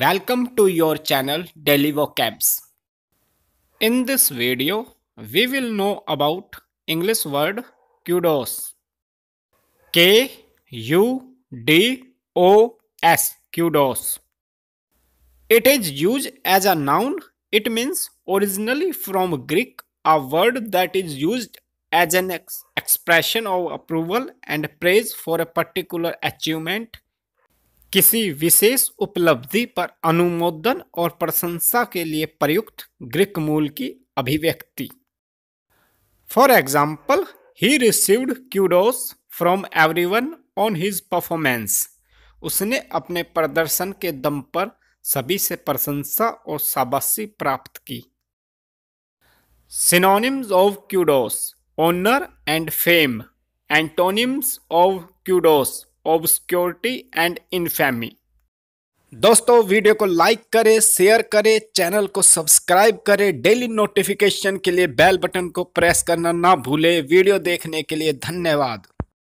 Welcome to your channel DelivoCabs. In this video, we will know about English word kudos. K U D O S kudos. It is used as a noun. It means originally from Greek a word that is used as an ex expression of approval and praise for a particular achievement किसी विशेष उपलब्धि पर अनुमोदन और प्रशंसा के लिए प्रयुक्त Greek मूल की अभिव्यक्ति for example he received kudos from everyone on his performance उसने अपने प्रदर्शन के दम पर सभी से प्रशंसा और शाबाशी प्राप्त की synonyms of kudos honour and fame antonyms of kudos obscurity and infamy दोस्तों वीडियो को लाइक करें शेयर करें चैनल को सब्सक्राइब करें डेली नोटिफिकेशन के लिए बेल बटन को प्रेस करना ना भूलें वीडियो देखने के लिए धन्यवाद